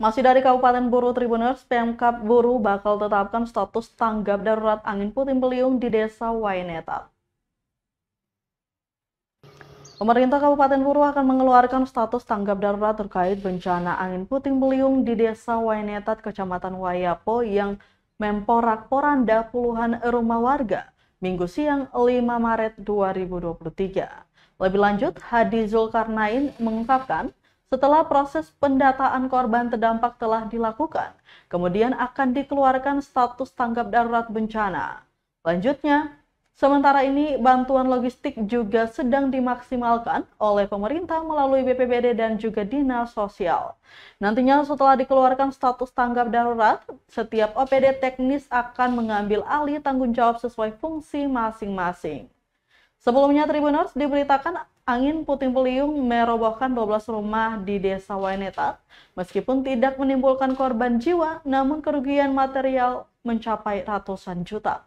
Masih dari Kabupaten Buru Tribuners, Pemkap Buru bakal tetapkan status tanggap darurat angin puting beliung di Desa Waineta. Pemerintah Kabupaten Buru akan mengeluarkan status tanggap darurat terkait bencana angin puting beliung di Desa Wainetat, Kecamatan Wayapo yang memporak poranda puluhan rumah warga Minggu siang 5 Maret 2023. Lebih lanjut, Hadi Zulkarnain mengungkapkan setelah proses pendataan korban terdampak telah dilakukan, kemudian akan dikeluarkan status tanggap darurat bencana. Lanjutnya, sementara ini bantuan logistik juga sedang dimaksimalkan oleh pemerintah melalui BPBD dan juga Dinas Sosial. Nantinya setelah dikeluarkan status tanggap darurat, setiap OPD teknis akan mengambil alih tanggung jawab sesuai fungsi masing-masing. Sebelumnya Tribuners diberitakan angin puting beliung merobohkan 12 rumah di desa Waineta. Meskipun tidak menimbulkan korban jiwa, namun kerugian material mencapai ratusan juta.